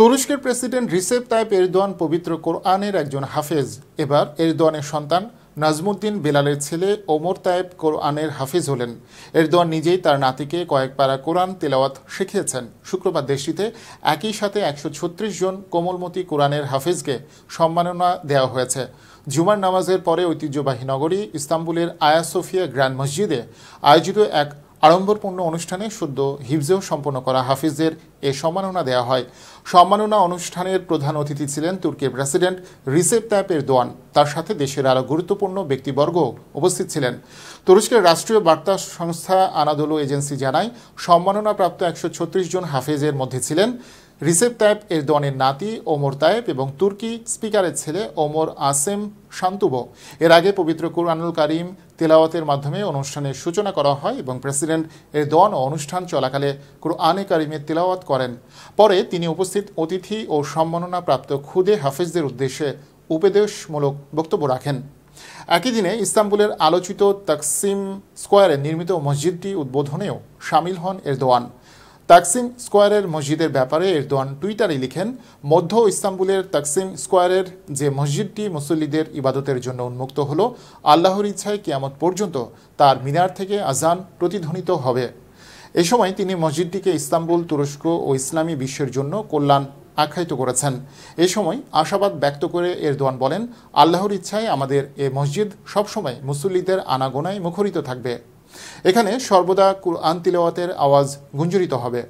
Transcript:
তুরস্কের president Recep Tayyip Erdogan পবিত্র কোরআনের একজন হাফেজ এবার এরদোয়ানের সন্তান নাজমুদ্দিন বেলালের ছেলে ওমর তায়েব কোরআনের হাফিজ হলেন এরদোয়ান নিজেই তার নাতিকে কয়েক পারা কোরআন তেলাওয়াত শিখিয়েছেন শুক্রবার দেশটিতে একই সাথে একশো ছত্রিশ জন কোমলমতি কোরআনের হাফিজকে সম্মাননা দেওয়া হয়েছে জুমার নামাজের পরে ঐতিহ্যবাহী নগরী ইস্তাম্বুলের আয়া সোফিয়া গ্র্যান্ড মসজিদে আয়োজিত এক আড়ম্বরপূর্ণ অনুষ্ঠানে শুদ্ধ হিফজেও সম্পন্ন করা হাফিজদের এ সম্মাননা দেওয়া হয় সম্মাননা অনুষ্ঠানের প্রধান অতিথি ছিলেন তুর্কির প্রেসিডেন্ট রিসেপ তাইপ দোয়ান তার সাথে দেশের আরও গুরুত্বপূর্ণ ব্যক্তিবর্গ উপস্থিত ছিলেন তুরস্কের রাষ্ট্রীয় বার্তা সংস্থা আনাদোলো এজেন্সি জানায় সম্মাননাপ্রাপ্ত একশো জন হাফিজের মধ্যে ছিলেন রিসেপ তায়েব এরদোয়ানের নাতি ওমর তায়েব এবং তুর্কি স্পিকারের ছেলে ওমর আসেম শান্তুব এর আগে পবিত্র কুরআনুল কারিম তেলাওয়াতের মাধ্যমে অনুষ্ঠানের সূচনা করা হয় এবং প্রেসিডেন্ট এরদোয়ান অনুষ্ঠান চলাকালে কুরআনে কারিমের তেলাওয়াত করেন পরে তিনি উপস্থিত অতিথি ও সম্মাননাপ্রাপ্ত খুদে হাফেজদের উদ্দেশ্যে উপদেশমূলক বক্তব্য রাখেন একই দিনে ইস্তাম্বুলের আলোচিত তাকসিম স্কোয়ারে নির্মিত মসজিদটি উদ্বোধনেও সামিল হন এরদোয়ান তাকসিম স্কোয়ারের মসজিদের ব্যাপারে এরদোয়ান টুইটারে লিখেন মধ্য ইস্তাম্বুলের তাকসিম স্কোয়ারের যে মসজিদটি মুসল্লিদের ইবাদতের জন্য উন্মুক্ত হলো আল্লাহর ইচ্ছায় কেয়ামত পর্যন্ত তার মিনার থেকে আজান প্রতিধ্বনিত হবে এ সময় তিনি মসজিদটিকে ইস্তাম্বুল তুরস্ক ও ইসলামী বিশ্বের জন্য কল্যাণ আখ্যায়িত করেছেন এ সময় আশাবাদ ব্যক্ত করে এরদোয়ান বলেন আল্লাহর ইচ্ছায় আমাদের এ মসজিদ সবসময় মুসল্লিদের আনাগোনায় মুখরিত থাকবে এখানে সর্বদা কুরআন তিলওয়াতের আওয়াজ গুঞ্জরিত হবে